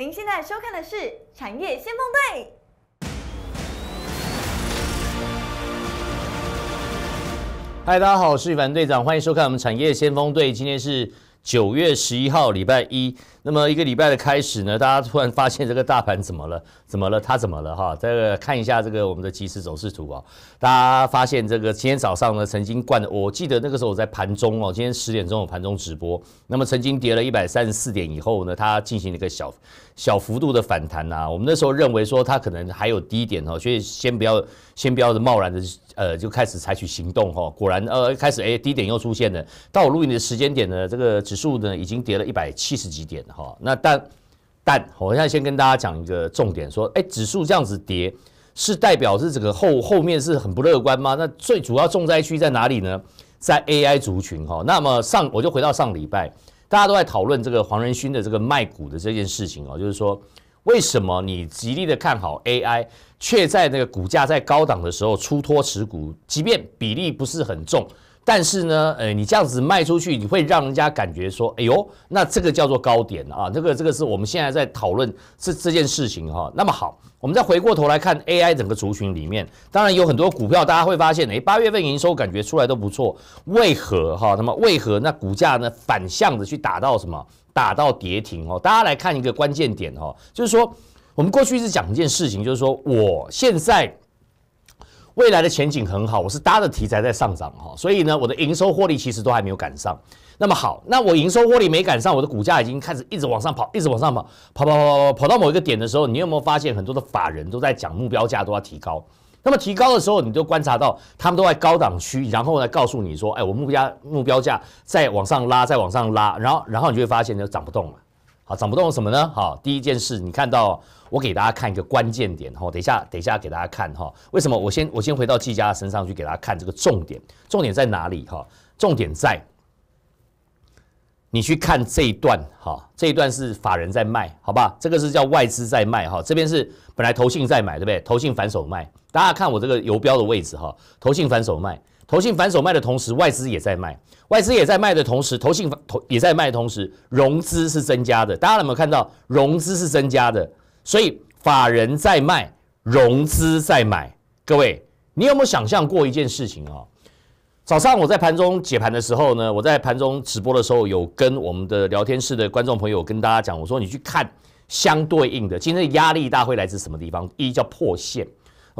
您现在收看的是《产业先锋队》。嗨，大家好，我是宇凡队长，欢迎收看我们《产业先锋队》。今天是。九月十一号，礼拜一，那么一个礼拜的开始呢，大家突然发现这个大盘怎么了？怎么了？它怎么了？哈，再看一下这个我们的即时走势图啊，大家发现这个今天早上呢，曾经冠，我记得那个时候我在盘中哦，今天十点钟有盘中直播，那么曾经跌了一百三十四点以后呢，它进行了一个小小幅度的反弹呐。我们那时候认为说它可能还有低点哦，所以先不要，先不要贸然的。呃，就开始采取行动哈，果然，呃，开始哎，低点又出现了。到我录影的时间点呢，这个指数呢已经跌了一百七十几点哈。那但但，我现在先跟大家讲一个重点，说，哎，指数这样子跌，是代表是这个后后面是很不乐观吗？那最主要重灾区在哪里呢？在 AI 族群哈。那么上，我就回到上礼拜，大家都在讨论这个黄仁勋的这个卖股的这件事情哦，就是说。为什么你极力的看好 AI，却在那个股价在高档的时候出脱持股？即便比例不是很重，但是呢，哎，你这样子卖出去，你会让人家感觉说，哎呦，那这个叫做高点啊。这个这个是我们现在在讨论这这件事情哈。那么好，我们再回过头来看 AI 整个族群里面，当然有很多股票，大家会发现，哎，八月份营收感觉出来都不错，为何哈？那么为何那股价呢反向的去打到什么？打到跌停哦！大家来看一个关键点哦，就是说我们过去一直讲一件事情，就是说我现在未来的前景很好，我是搭的题材在上涨哈，所以呢，我的营收获利其实都还没有赶上。那么好，那我营收获利没赶上，我的股价已经开始一直往上跑，一直往上跑，跑跑跑跑跑到某一个点的时候，你有没有发现很多的法人都在讲目标价都要提高？那么提高的时候，你就观察到他们都在高档区，然后呢告诉你说：“哎，我目标目标价再往上拉，再往上拉。”然后，然后你就会发现，就涨不动了。好，涨不动什么呢？好，第一件事，你看到我给大家看一个关键点哈。等一下，等一下给大家看哈。为什么？我先我先回到季家身上去给大家看这个重点，重点在哪里哈？重点在你去看这一段哈，这一段是法人在卖，好吧？这个是叫外资在卖哈。这边是本来投信在买，对不对？投信反手卖。大家看我这个游标的位置哈，投信反手卖，投信反手卖的同时，外资也在卖，外资也在卖的同时，投信投也在卖的同时，融资是增加的。大家有没有看到融资是增加的？所以法人在卖，融资在买。各位，你有没有想象过一件事情啊？早上我在盘中解盘的时候呢，我在盘中直播的时候，有跟我们的聊天室的观众朋友跟大家讲，我说你去看相对应的，今天的压力大会来自什么地方？一叫破线。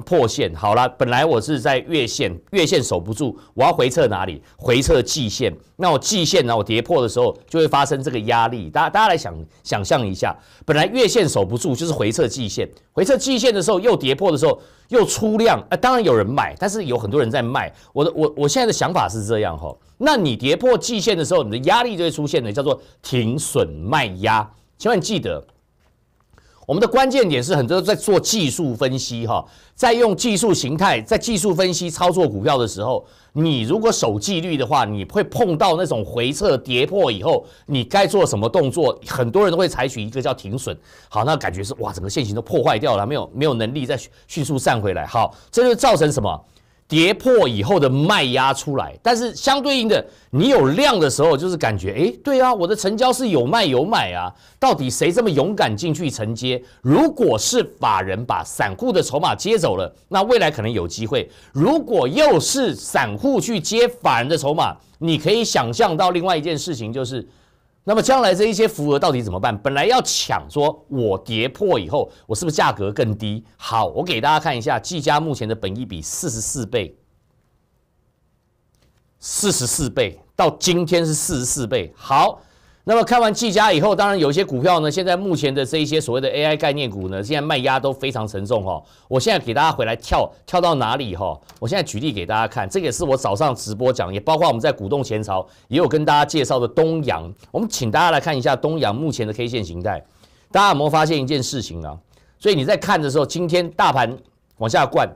破线好了，本来我是在月线，月线守不住，我要回撤哪里？回撤季线，那我季线呢？我跌破的时候就会发生这个压力。大大家来想想象一下，本来月线守不住就是回撤季线，回撤季线的时候又跌破的时候又出量，哎，当然有人买，但是有很多人在卖。我的我我现在的想法是这样哈，那你跌破季线的时候，你的压力就会出现的，叫做停损卖压，千万记得。我们的关键点是，很多人在做技术分析，哈，在用技术形态，在技术分析操作股票的时候，你如果守纪律的话，你会碰到那种回撤跌破以后，你该做什么动作？很多人都会采取一个叫停损。好，那感觉是哇，整个线型都破坏掉了，没有没有能力再迅速散回来。好，这就造成什么？跌破以后的卖压出来，但是相对应的，你有量的时候，就是感觉，哎，对啊，我的成交是有卖有买啊。到底谁这么勇敢进去承接？如果是法人把散户的筹码接走了，那未来可能有机会；如果又是散户去接法人的筹码，你可以想象到另外一件事情就是。那么将来这一些符额到底怎么办？本来要抢，说我跌破以后，我是不是价格更低？好，我给大家看一下，技嘉目前的本益比四十四倍，四十四倍到今天是四十四倍。好。那么看完技嘉以后，当然有些股票呢，现在目前的这一些所谓的 AI 概念股呢，现在卖压都非常沉重哦。我现在给大家回来跳跳到哪里哈？我现在举例给大家看，这也是我早上直播讲，也包括我们在股动前朝也有跟大家介绍的东阳。我们请大家来看一下东阳目前的 K 线形态，大家有没有发现一件事情呢？所以你在看的时候，今天大盘往下灌。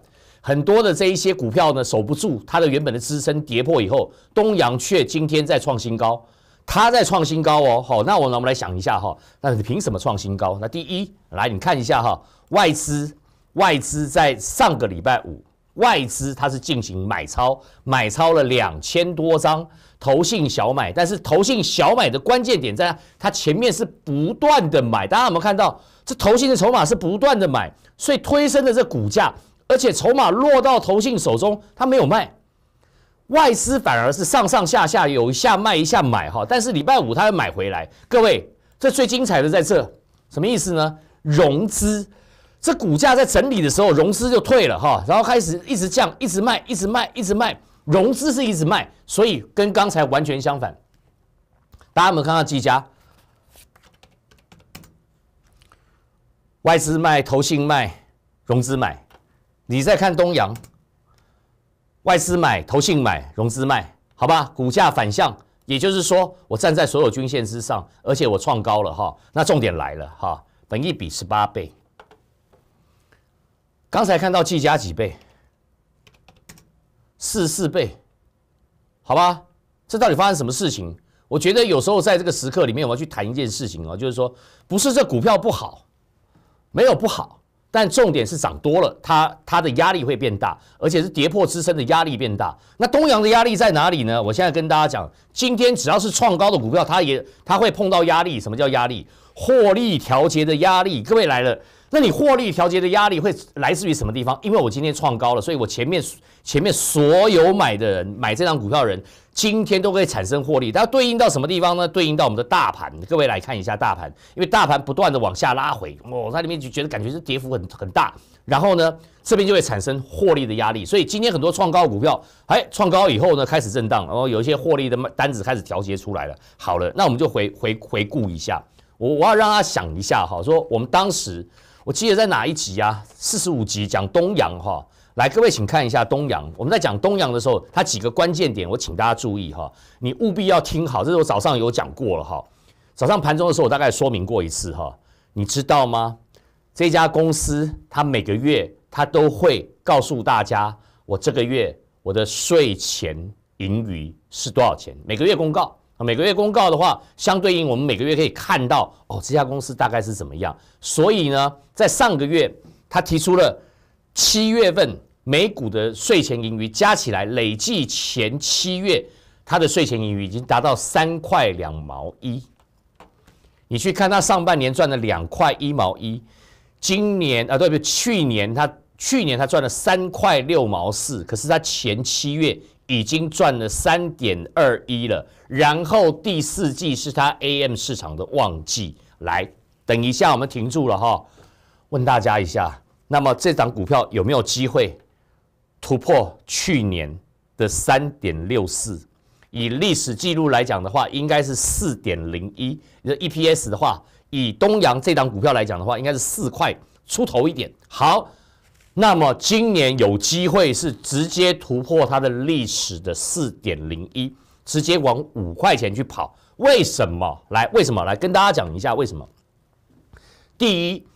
很多的这一些股票呢守不住它的原本的支撑，跌破以后，东阳却今天在创新高。它在创新高哦，好，那我呢？我们来想一下哈，那你凭什么创新高？那第一，来你看一下哈，外资外资在上个礼拜五，外资它是进行买超，买超了两千多张，投信小买，但是投信小买的关键点在它前面是不断的买，大家有没有看到这投信的筹码是不断的买，所以推升的这股价，而且筹码落到投信手中，它没有卖。外资反而是上上下下有一下卖一下买哈，但是礼拜五它又买回来。各位，这最精彩的在这，什么意思呢？融资，这股价在整理的时候，融资就退了哈，然后开始一直降，一直卖，一直卖，一直卖，融资是一直卖，所以跟刚才完全相反。大家有没有看到几家？外资卖，投信卖，融资买，你再看东阳。外资买、投信买、融资卖，好吧，股价反向，也就是说，我站在所有均线之上，而且我创高了哈。那重点来了哈，本益比十八倍，刚才看到计加几倍，四四倍，好吧，这到底发生什么事情？我觉得有时候在这个时刻里面，我要去谈一件事情啊，就是说，不是这股票不好，没有不好。但重点是涨多了，它它的压力会变大，而且是跌破支撑的压力变大。那东阳的压力在哪里呢？我现在跟大家讲，今天只要是创高的股票，它也它会碰到压力。什么叫压力？获利调节的压力。各位来了。那你获利调节的压力会来自于什么地方？因为我今天创高了，所以我前面前面所有买的人买这张股票的人，今天都会产生获利。它对应到什么地方呢？对应到我们的大盘。各位来看一下大盘，因为大盘不断的往下拉回，哦，它里面就觉得感觉是跌幅很很大。然后呢，这边就会产生获利的压力。所以今天很多创高股票，哎，创高以后呢，开始震荡，然后有一些获利的单子开始调节出来了。好了，那我们就回回回顾一下，我我要让他想一下哈，说我们当时。我记得在哪一集啊？四十五集讲东阳哈，来各位请看一下东阳。我们在讲东阳的时候，它几个关键点，我请大家注意哈，你务必要听好。这是我早上有讲过了哈，早上盘中的时候我大概说明过一次哈，你知道吗？这家公司它每个月它都会告诉大家，我这个月我的税前盈余是多少钱，每个月公告。每个月公告的话，相对应我们每个月可以看到哦，这家公司大概是怎么样。所以呢，在上个月，他提出了七月份每股的税前盈余加起来，累计前七月他的税前盈余已经达到三块两毛一。你去看他上半年赚了两块一毛一，今年啊，对不对？去年他去年他赚了三块六毛四，可是他前七月。已经赚了三点二一了，然后第四季是它 A M 市场的旺季。来，等一下，我们停住了哈。问大家一下，那么这档股票有没有机会突破去年的三点六四？以历史记录来讲的话，应该是四点零一。你的 E P S 的话，以东阳这档股票来讲的话，应该是四块出头一点。好。那么今年有机会是直接突破它的历史的四点零一，直接往五块钱去跑。为什么？来，为什么？来跟大家讲一下为什么。第一，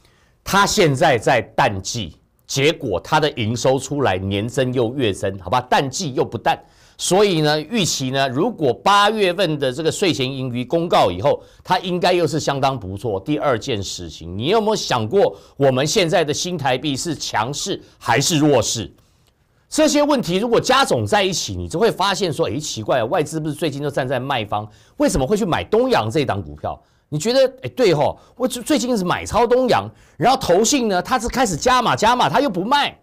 它现在在淡季，结果它的营收出来年增又月增，好吧？淡季又不淡。所以呢，预期呢，如果八月份的这个税前盈余公告以后，它应该又是相当不错。第二件事情，你有没有想过，我们现在的新台币是强势还是弱势？这些问题如果加总在一起，你就会发现说，哎，奇怪，外资不是最近都站在卖方，为什么会去买东洋这档股票？你觉得，哎，对吼，我最近是买超东洋，然后投信呢，它是开始加码加码，它又不卖。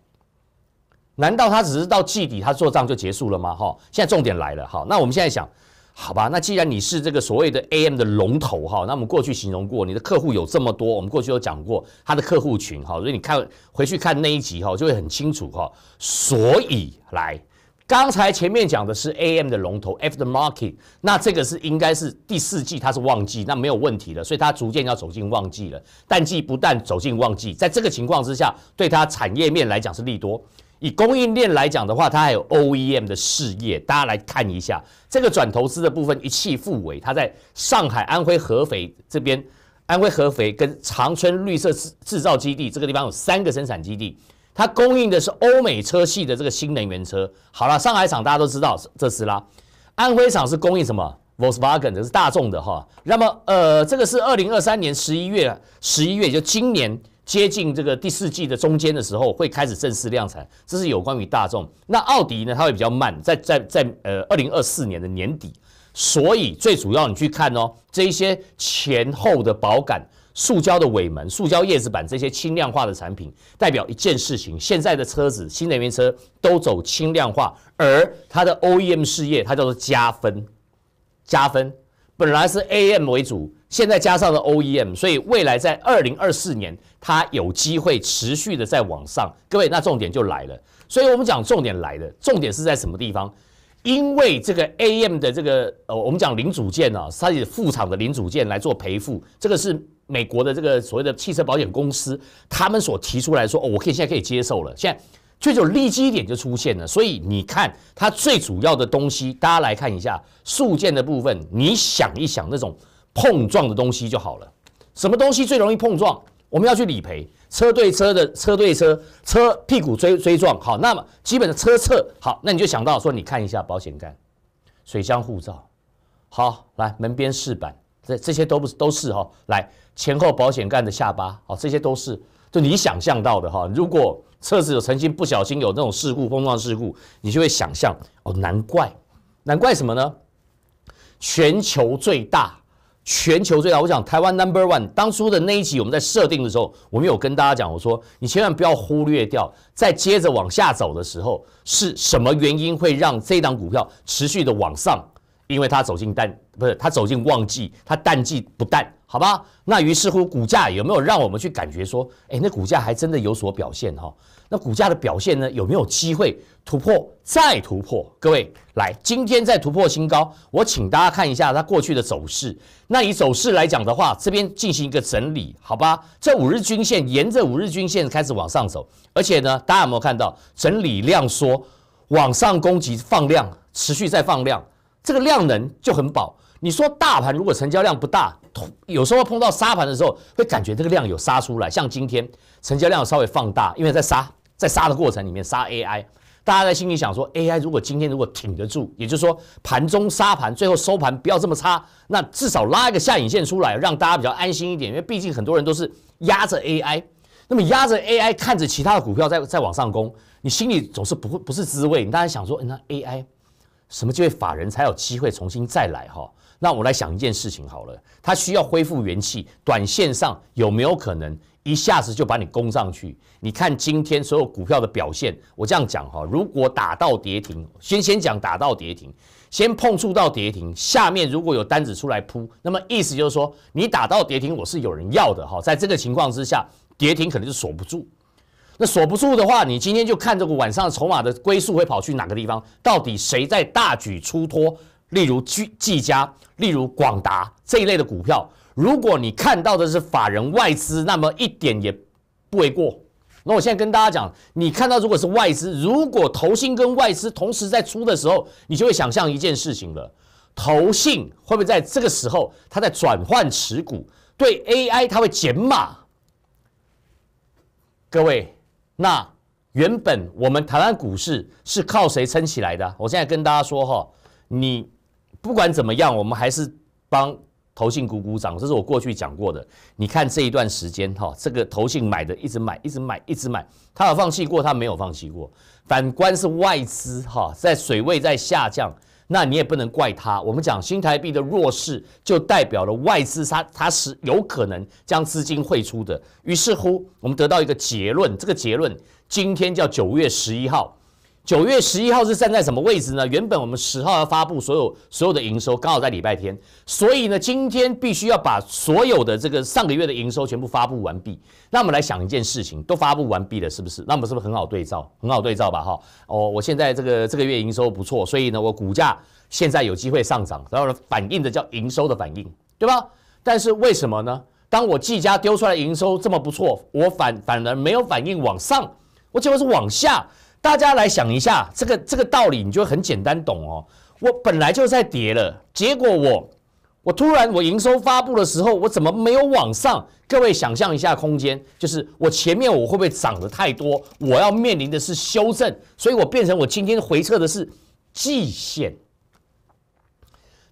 难道他只是到季底他做账就结束了吗？哈，现在重点来了。哈，那我们现在想，好吧，那既然你是这个所谓的 AM 的龙头，哈，那我们过去形容过，你的客户有这么多，我们过去有讲过他的客户群，哈，所以你看回去看那一集，哈，就会很清楚，哈。所以来，刚才前面讲的是 AM 的龙头 After Market，那这个是应该是第四季它是旺季，那没有问题的，所以它逐渐要走进旺季了。淡季不但走进旺季，在这个情况之下，对它产业面来讲是利多。以供应链来讲的话，它还有 OEM 的事业，大家来看一下这个转投资的部分。一汽富维它在上海、安徽合肥这边，安徽合肥跟长春绿色制制造基地这个地方有三个生产基地，它供应的是欧美车系的这个新能源车。好了，上海厂大家都知道，特斯拉；安徽厂是供应什么？Volkswagen 的是大众的哈。那么，呃，这个是二零二三年十一月十一月就今年。接近这个第四季的中间的时候，会开始正式量产。这是有关于大众。那奥迪呢？它会比较慢，在在在呃二零二四年的年底。所以最主要你去看哦，这一些前后的保杆、塑胶的尾门、塑胶叶子板这些轻量化的产品，代表一件事情：现在的车子、新能源车都走轻量化，而它的 OEM 事业它叫做加分，加分。本来是 AM 为主，现在加上了 OEM，所以未来在二零二四年，它有机会持续的再往上。各位，那重点就来了，所以我们讲重点来了，重点是在什么地方？因为这个 AM 的这个呃，我们讲零组件啊，它是副厂的零组件来做赔付，这个是美国的这个所谓的汽车保险公司，他们所提出来说，我可以现在可以接受了，现在。就种利基点就出现了，所以你看它最主要的东西，大家来看一下，数件的部分，你想一想那种碰撞的东西就好了。什么东西最容易碰撞？我们要去理赔，车对车的，车对车，车屁股追追撞。好，那么基本的车侧，好，那你就想到说，你看一下保险杠、水箱护罩，好，来门边饰板，这这些都不是都是哈，来前后保险杠的下巴，好，这些都是，就你想象到的哈，如果。车子有曾经不小心有那种事故，碰撞事故，你就会想象哦，难怪，难怪什么呢？全球最大，全球最大，我想台湾 number one。当初的那一集我们在设定的时候，我们有跟大家讲，我说你千万不要忽略掉，在接着往下走的时候，是什么原因会让这档股票持续的往上？因为它走进淡，不是它走进旺季，它淡季不淡，好吧？那于是乎，股价有没有让我们去感觉说，哎，那股价还真的有所表现哈？那股价的表现呢，有没有机会突破再突破？各位，来，今天再突破新高，我请大家看一下它过去的走势。那以走势来讲的话，这边进行一个整理，好吧？这五日均线沿着五日均线开始往上走，而且呢，大家有没有看到整理量缩，往上攻击放量，持续在放量。这个量能就很饱。你说大盘如果成交量不大，有时候碰到杀盘的时候，会感觉这个量有杀出来。像今天成交量稍微放大，因为在杀，在杀的过程里面杀 AI，大家在心里想说 AI 如果今天如果挺得住，也就是说盘中杀盘，最后收盘不要这么差，那至少拉一个下影线出来，让大家比较安心一点。因为毕竟很多人都是压着 AI，那么压着 AI 看着其他的股票在在往上攻，你心里总是不会不是滋味。你大家想说，那 AI。什么机会法人才有机会重新再来哈？那我来想一件事情好了，它需要恢复元气，短线上有没有可能一下子就把你攻上去？你看今天所有股票的表现，我这样讲哈，如果打到跌停，先先讲打到跌停，先碰触到跌停，下面如果有单子出来铺，那么意思就是说你打到跌停，我是有人要的哈，在这个情况之下，跌停可能就锁不住。锁不住的话，你今天就看这个晚上筹码的归宿会跑去哪个地方？到底谁在大举出脱？例如巨几家，例如广达这一类的股票。如果你看到的是法人外资，那么一点也不为过。那我现在跟大家讲，你看到如果是外资，如果投信跟外资同时在出的时候，你就会想象一件事情了：投信会不会在这个时候它在转换持股？对 AI，它会减码。各位。那原本我们台湾股市是靠谁撑起来的？我现在跟大家说哈，你不管怎么样，我们还是帮投信股鼓掌，这是我过去讲过的。你看这一段时间哈，这个投信买的一直买，一直买，一直买，他有放弃过，他没有放弃过。反观是外资哈，在水位在下降。那你也不能怪他。我们讲新台币的弱势，就代表了外资它它是有可能将资金汇出的。于是乎，我们得到一个结论，这个结论今天叫九月十一号。九月十一号是站在什么位置呢？原本我们十号要发布所有所有的营收，刚好在礼拜天，所以呢，今天必须要把所有的这个上个月的营收全部发布完毕。那我们来想一件事情，都发布完毕了，是不是？那我们是不是很好对照，很好对照吧？哈，哦，我现在这个这个月营收不错，所以呢，我股价现在有机会上涨，然后呢，反映的叫营收的反应，对吧？但是为什么呢？当我季家丢出来营收这么不错，我反反而没有反应往上，我结果是往下。大家来想一下这个这个道理，你就很简单懂哦。我本来就在跌了，结果我我突然我营收发布的时候，我怎么没有往上？各位想象一下空间，就是我前面我会不会涨得太多？我要面临的是修正，所以我变成我今天回撤的是季线。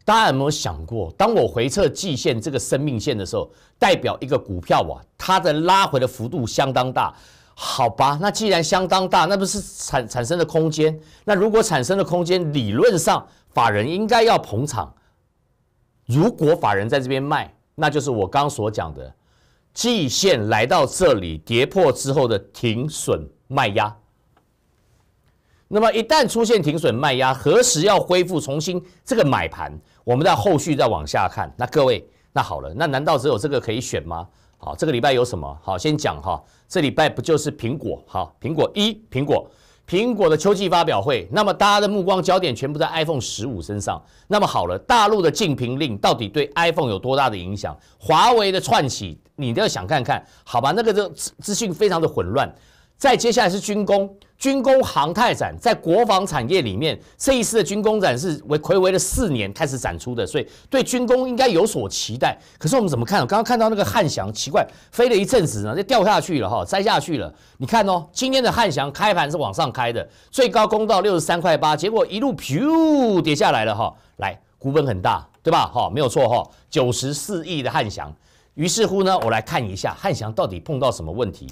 大家有没有想过，当我回撤季线这个生命线的时候，代表一个股票啊，它的拉回的幅度相当大。好吧，那既然相当大，那不是产产生的空间。那如果产生的空间理论上法人应该要捧场。如果法人在这边卖，那就是我刚所讲的，季线来到这里跌破之后的停损卖压。那么一旦出现停损卖压，何时要恢复重新这个买盘？我们在后续再往下看。那各位，那好了，那难道只有这个可以选吗？好，这个礼拜有什么？好，先讲哈，这礼拜不就是苹果？好，苹果一苹果苹果的秋季发表会，那么大家的目光焦点全部在 iPhone 十五身上。那么好了，大陆的禁评令到底对 iPhone 有多大的影响？华为的串起，你都要想看看，好吧？那个的资讯非常的混乱。再接下来是军工，军工航太展在国防产业里面，这一次的军工展是为暌违了四年开始展出的，所以对军工应该有所期待。可是我们怎么看？刚刚看到那个汉翔，奇怪，飞了一阵子呢，就掉下去了哈，栽下去了。你看哦，今天的汉翔开盘是往上开的，最高攻到六十三块八，结果一路噗跌下来了哈。来，股本很大对吧？哈，没有错哈，九十四亿的汉翔。于是乎呢，我来看一下汉翔到底碰到什么问题。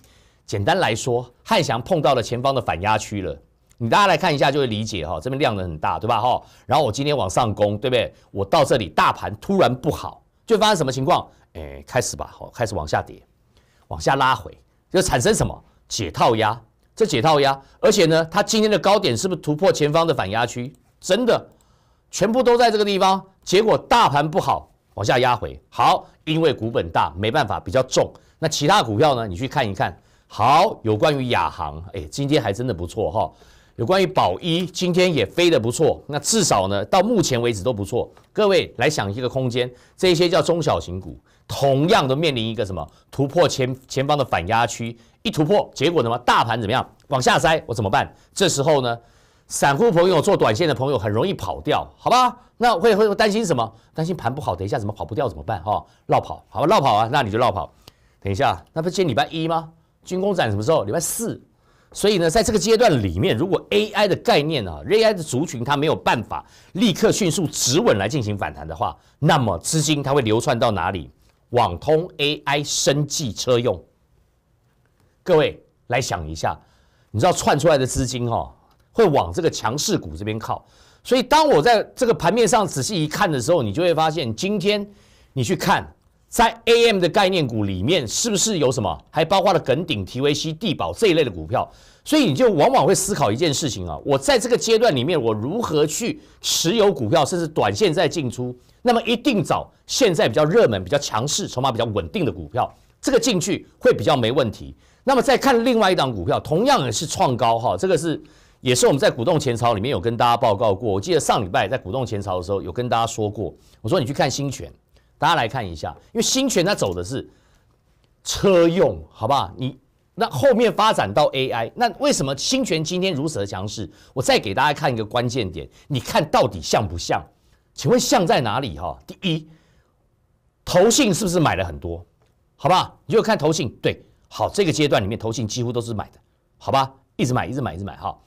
简单来说，汉翔碰到了前方的反压区了。你大家来看一下就会理解哈，这边量能很大，对吧？哈，然后我今天往上攻，对不对？我到这里大盘突然不好，就发生什么情况？哎，开始吧，好，开始往下跌，往下拉回，就产生什么解套压？这解套压，而且呢，它今天的高点是不是突破前方的反压区？真的，全部都在这个地方。结果大盘不好，往下压回。好，因为股本大，没办法比较重。那其他股票呢？你去看一看。好，有关于亚航，哎，今天还真的不错哈。有关于宝一，今天也飞的不错。那至少呢，到目前为止都不错。各位来想一个空间，这些叫中小型股，同样的面临一个什么突破前前方的反压区，一突破，结果呢，大盘怎么样往下栽，我怎么办？这时候呢，散户朋友做短线的朋友很容易跑掉，好吧？那会会担心什么？担心盘不好，等一下怎么跑不掉怎么办？哈，绕跑，好吧？绕跑啊，那你就绕跑。等一下，那不是礼拜一吗？军工展什么时候？礼拜四。所以呢，在这个阶段里面，如果 AI 的概念啊，AI 的族群它没有办法立刻迅速止稳来进行反弹的话，那么资金它会流窜到哪里？网通 AI、升技、车用。各位来想一下，你知道窜出来的资金哈，会往这个强势股这边靠。所以当我在这个盘面上仔细一看的时候，你就会发现，今天你去看。在 A.M 的概念股里面，是不是有什么？还包括了耿鼎、TVC、地保这一类的股票，所以你就往往会思考一件事情啊，我在这个阶段里面，我如何去持有股票，甚至短线在进出，那么一定找现在比较热门、比较强势、筹码比较稳定的股票，这个进去会比较没问题。那么再看另外一档股票，同样也是创高哈，这个是也是我们在股动前朝里面有跟大家报告过，我记得上礼拜在股动前朝的时候有跟大家说过，我说你去看新权，大家来看一下，因为新泉它走的是车用，好不好？你那后面发展到 AI，那为什么新泉今天如此的强势？我再给大家看一个关键点，你看到底像不像？请问像在哪里？哈，第一，投信是不是买了很多？好吧，你就看投信，对，好，这个阶段里面投信几乎都是买的，好吧，一直买，一直买，一直买，哈。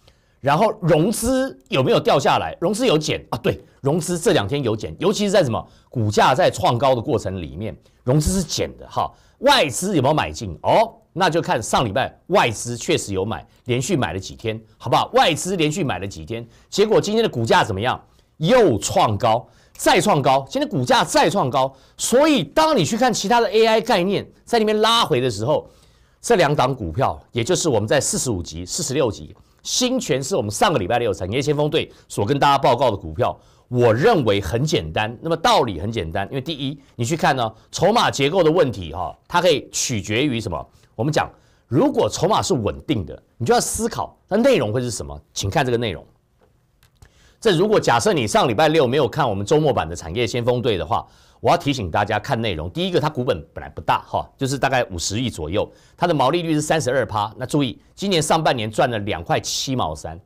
然后融资有没有掉下来？融资有减啊，对，融资这两天有减，尤其是在什么股价在创高的过程里面，融资是减的哈。外资有没有买进？哦，那就看上礼拜外资确实有买，连续买了几天，好不好？外资连续买了几天，结果今天的股价怎么样？又创高，再创高，今天股价再创高，所以当你去看其他的 AI 概念在里面拉回的时候，这两档股票也就是我们在四十五级、四十六级。新泉是我们上个礼拜六产业先锋队所跟大家报告的股票，我认为很简单。那么道理很简单，因为第一，你去看呢，筹码结构的问题哈，它可以取决于什么？我们讲，如果筹码是稳定的，你就要思考那内容会是什么？请看这个内容。这如果假设你上礼拜六没有看我们周末版的产业先锋队的话。我要提醒大家看内容，第一个，它股本本来不大，哈，就是大概五十亿左右，它的毛利率是三十二趴。那注意，今年上半年赚了两块七毛三，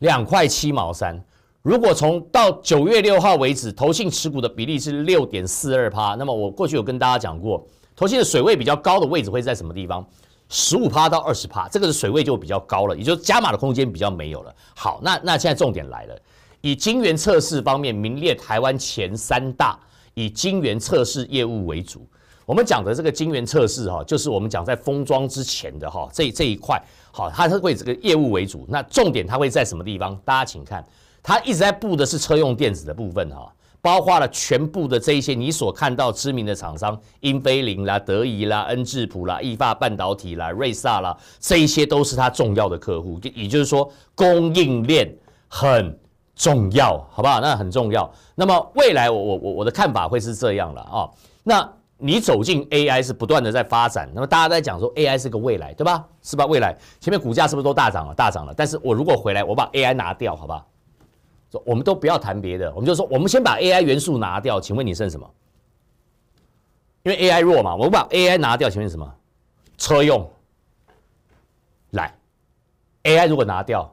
两块七毛三。如果从到九月六号为止，投信持股的比例是六点四二趴，那么我过去有跟大家讲过，投信的水位比较高的位置会在什么地方？十五趴到二十趴，这个是水位就比较高了，也就是加码的空间比较没有了。好，那那现在重点来了，以金元测试方面名列台湾前三大。以晶圆测试业务为主，我们讲的这个晶圆测试哈，就是我们讲在封装之前的哈，这这一块好，它会这个业务为主。那重点它会在什么地方？大家请看，它一直在布的是车用电子的部分哈，包括了全部的这一些你所看到知名的厂商，英飞凌啦、德仪啦、恩智浦啦、意法半导体啦、瑞萨啦，这一些都是它重要的客户，也就是说供应链很。重要，好不好？那很重要。那么未来，我我我我的看法会是这样了啊。那你走进 AI 是不断的在发展。那么大家在讲说 AI 是个未来，对吧？是吧？未来前面股价是不是都大涨了？大涨了。但是我如果回来，我把 AI 拿掉，好吧？说我们都不要谈别的，我们就说我们先把 AI 元素拿掉。请问你剩什么？因为 AI 弱嘛，我把 AI 拿掉，前面什么？车用来 AI 如果拿掉。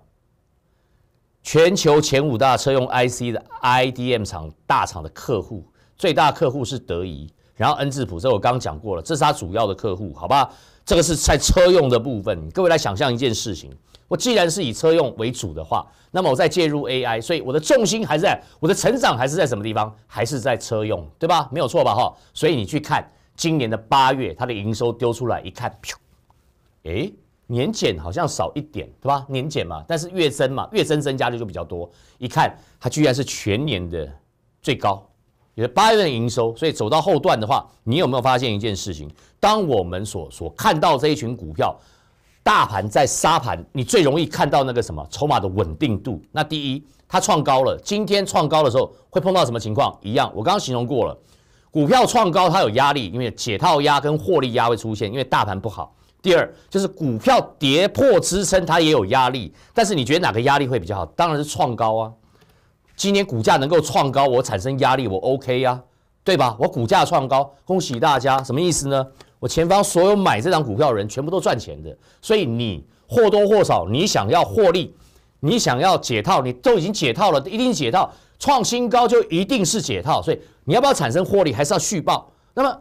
全球前五大车用 IC 的 IDM 厂大厂的客户，最大客户是德仪，然后恩智浦，这我刚刚讲过了，这是它主要的客户，好吧？这个是在车用的部分。各位来想象一件事情，我既然是以车用为主的话，那么我再介入 AI，所以我的重心还在，我的成长还是在什么地方？还是在车用，对吧？没有错吧？哈，所以你去看今年的八月，它的营收丢出来一看，飘，哎。年减好像少一点，对吧？年减嘛，但是月增嘛，月增增加率就比较多。一看它居然是全年的最高，有八月份营收。所以走到后段的话，你有没有发现一件事情？当我们所所看到这一群股票，大盘在杀盘，你最容易看到那个什么筹码的稳定度。那第一，它创高了，今天创高的时候会碰到什么情况？一样，我刚刚形容过了，股票创高它有压力，因为解套压跟获利压会出现，因为大盘不好。第二就是股票跌破支撑，它也有压力。但是你觉得哪个压力会比较好？当然是创高啊！今年股价能够创高，我产生压力，我 OK 呀，对吧？我股价创高，恭喜大家，什么意思呢？我前方所有买这张股票的人全部都赚钱的。所以你或多或少，你想要获利，你想要解套，你都已经解套了，一定解套。创新高就一定是解套，所以你要不要产生获利，还是要续报？那么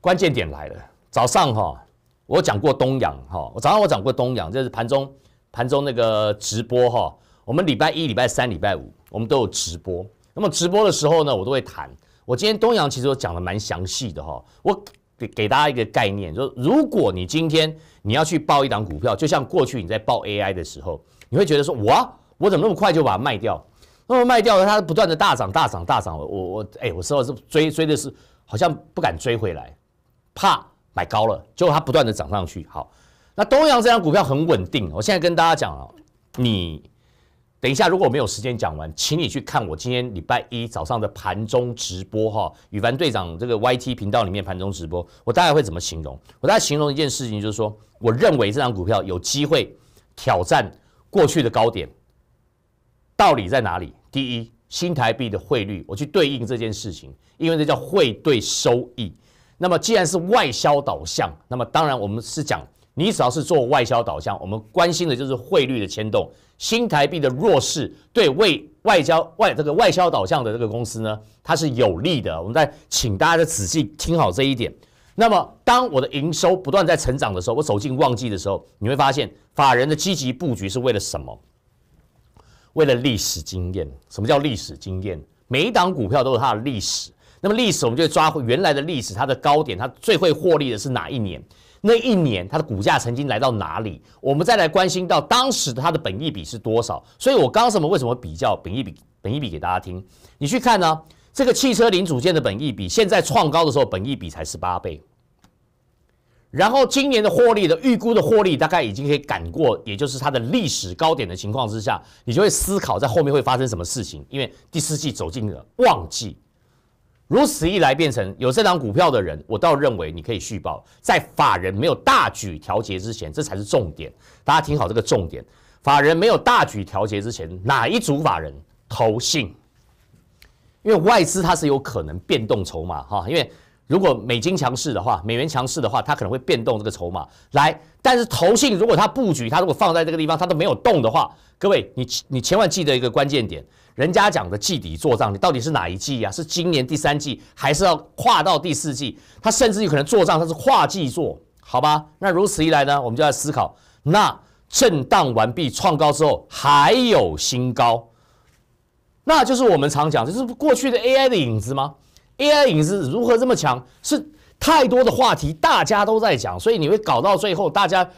关键点来了，早上哈。我讲过东洋哈，我早上我讲过东洋，就是盘中盘中那个直播哈。我们礼拜一、礼拜三、礼拜五我们都有直播。那么直播的时候呢，我都会谈。我今天东洋其实讲的蛮详细的哈。我给给大家一个概念，就是如果你今天你要去报一档股票，就像过去你在报 AI 的时候，你会觉得说我我怎么那么快就把它卖掉？那么卖掉了，它不断的大涨大涨大涨，我我哎，我时候是追追的是好像不敢追回来，怕。买高了，结果它不断的涨上去。好，那东阳这张股票很稳定。我现在跟大家讲啊，你等一下，如果我没有时间讲完，请你去看我今天礼拜一早上的盘中直播哈。宇凡队长这个 YT 频道里面盘中直播，我大概会怎么形容？我大概形容一件事情，就是说，我认为这张股票有机会挑战过去的高点。道理在哪里？第一，新台币的汇率，我去对应这件事情，因为这叫汇兑收益。那么既然是外销导向，那么当然我们是讲，你只要是做外销导向，我们关心的就是汇率的牵动，新台币的弱势，对为外交外这个外销导向的这个公司呢，它是有利的。我们再请大家再仔细听好这一点。那么当我的营收不断在成长的时候，我走进旺季的时候，你会发现法人的积极布局是为了什么？为了历史经验。什么叫历史经验？每一档股票都是它的历史。那么历史，我们就抓原来的历史，它的高点，它最会获利的是哪一年？那一年它的股价曾经来到哪里？我们再来关心到当时它的本益比是多少？所以我刚刚什么？为什么比较本益比？本益比给大家听。你去看呢，这个汽车零组件的本益比，现在创高的时候，本益比才十八倍。然后今年的获利的预估的获利，大概已经可以赶过，也就是它的历史高点的情况之下，你就会思考在后面会发生什么事情？因为第四季走进了旺季。如此一来，变成有这档股票的人，我倒认为你可以续报。在法人没有大举调节之前，这才是重点。大家听好这个重点：法人没有大举调节之前，哪一组法人投信？因为外资它是有可能变动筹码哈，因为。如果美金强势的话，美元强势的话，它可能会变动这个筹码来。但是投信如果它布局，它如果放在这个地方，它都没有动的话，各位你你千万记得一个关键点，人家讲的季底做账，你到底是哪一季啊？是今年第三季，还是要跨到第四季？它甚至有可能做账，它是跨季做，好吧？那如此一来呢，我们就要思考，那震荡完毕创高之后还有新高，那就是我们常讲，这是过去的 AI 的影子吗？AI 影子如何这么强？是太多的话题大家都在讲，所以你会搞到最后，大家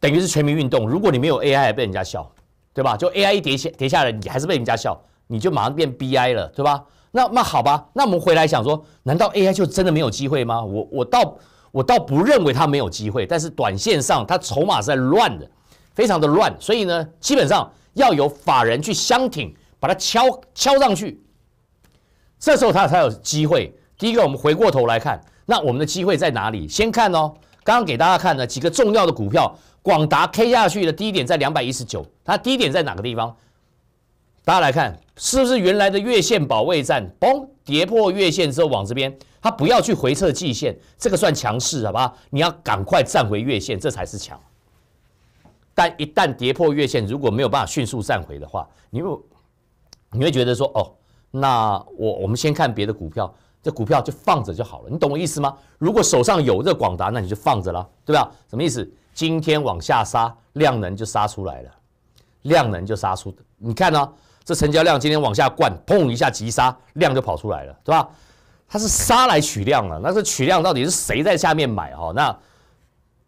等于是全民运动。如果你没有 AI，被人家笑，对吧？就 AI 跌下跌下来，你还是被人家笑，你就马上变 BI 了，对吧？那那好吧，那我们回来想说，难道 AI 就真的没有机会吗？我我倒我倒不认为它没有机会，但是短线上它筹码是在乱的，非常的乱，所以呢，基本上要有法人去相挺，把它敲敲上去。这时候它才有机会。第一个，我们回过头来看，那我们的机会在哪里？先看哦，刚刚给大家看的几个重要的股票，广达 K 下去的低点在两百一十九，它低点在哪个地方？大家来看，是不是原来的月线保卫战？嘣，跌破月线之后往这边，它不要去回撤季线，这个算强势，好吧？你要赶快站回月线，这才是强。但一旦跌破月线，如果没有办法迅速站回的话，你会你会觉得说，哦。那我我们先看别的股票，这股票就放着就好了，你懂我意思吗？如果手上有这广达，那你就放着了，对吧？什么意思？今天往下杀，量能就杀出来了，量能就杀出。你看呢？这成交量今天往下灌，砰一下急杀，量就跑出来了，对吧？它是杀来取量了，那这取量到底是谁在下面买？哈，那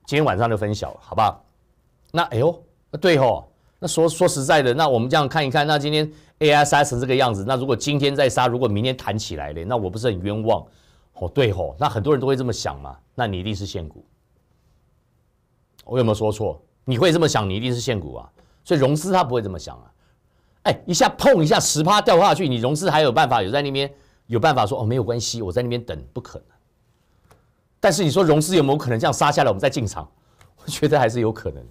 今天晚上就分晓了，好好？那哎呦，对吼，那说说实在的，那我们这样看一看，那今天。AI 杀成这个样子，那如果今天再杀，如果明天弹起来嘞，那我不是很冤枉？哦，对吼，那很多人都会这么想嘛。那你一定是现股，我有没有说错？你会这么想，你一定是现股啊。所以融资他不会这么想啊。哎，一下碰一下十趴掉下去，你融资还有办法有在那边有办法说哦没有关系，我在那边等，不可能。但是你说融资有没有可能这样杀下来，我们再进场？我觉得还是有可能。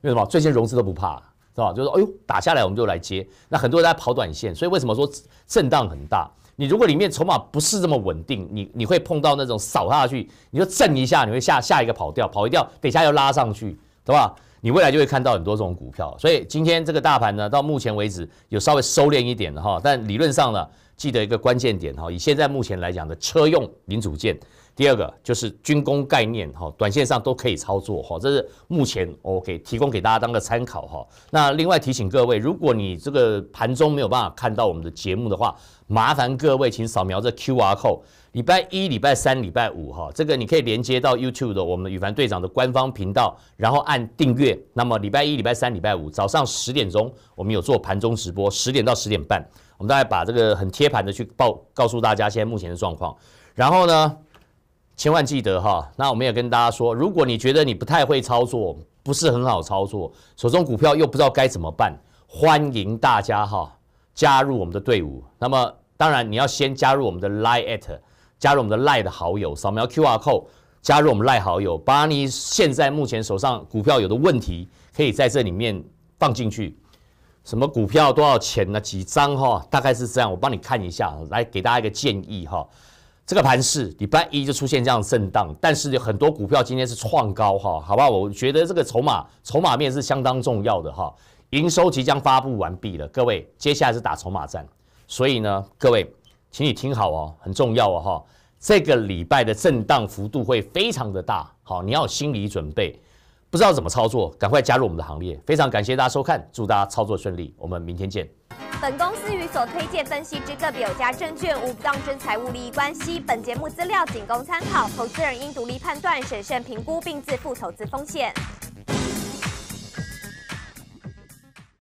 为什么？最近融资都不怕。是吧？就是哎呦，打下来我们就来接。那很多人在跑短线，所以为什么说震荡很大？你如果里面筹码不是这么稳定，你你会碰到那种扫下去，你就震一下，你会下下一个跑掉，跑一掉，等一下又拉上去，对吧？你未来就会看到很多这种股票。所以今天这个大盘呢，到目前为止有稍微收敛一点的哈，但理论上呢，记得一个关键点哈，以现在目前来讲的车用零组件。第二个就是军工概念哈，短线上都可以操作哈，这是目前我给提供给大家当个参考哈。那另外提醒各位，如果你这个盘中没有办法看到我们的节目的话，麻烦各位请扫描这 Q R code。礼拜一、礼拜三、礼拜五哈，这个你可以连接到 YouTube 的我们宇凡队长的官方频道，然后按订阅。那么礼拜一、礼拜三、礼拜五早上十点钟，我们有做盘中直播，十点到十点半，我们大概把这个很贴盘的去报告诉大家现在目前的状况，然后呢？千万记得哈，那我们也跟大家说，如果你觉得你不太会操作，不是很好操作，手中股票又不知道该怎么办，欢迎大家哈加入我们的队伍。那么当然你要先加入我们的 Line at，加入我们的 Line 的好友，扫描 QR code 加入我们 Line 好友，把你现在目前手上股票有的问题可以在这里面放进去，什么股票多少钱呢？几张哈，大概是这样，我帮你看一下，来给大家一个建议哈。这个盘市礼拜一就出现这样震荡，但是有很多股票今天是创高哈，好吧？我觉得这个筹码筹码面是相当重要的哈。营收即将发布完毕了，各位接下来是打筹码战，所以呢，各位请你听好哦，很重要哦哈。这个礼拜的震荡幅度会非常的大，好，你要有心理准备。不知道怎么操作，赶快加入我们的行列！非常感谢大家收看，祝大家操作顺利，我们明天见。本公司与所推荐分析之个别有价证券无不当之财务利益关系，本节目资料仅供参考，投资人应独立判断、审慎评估并自负投资风险。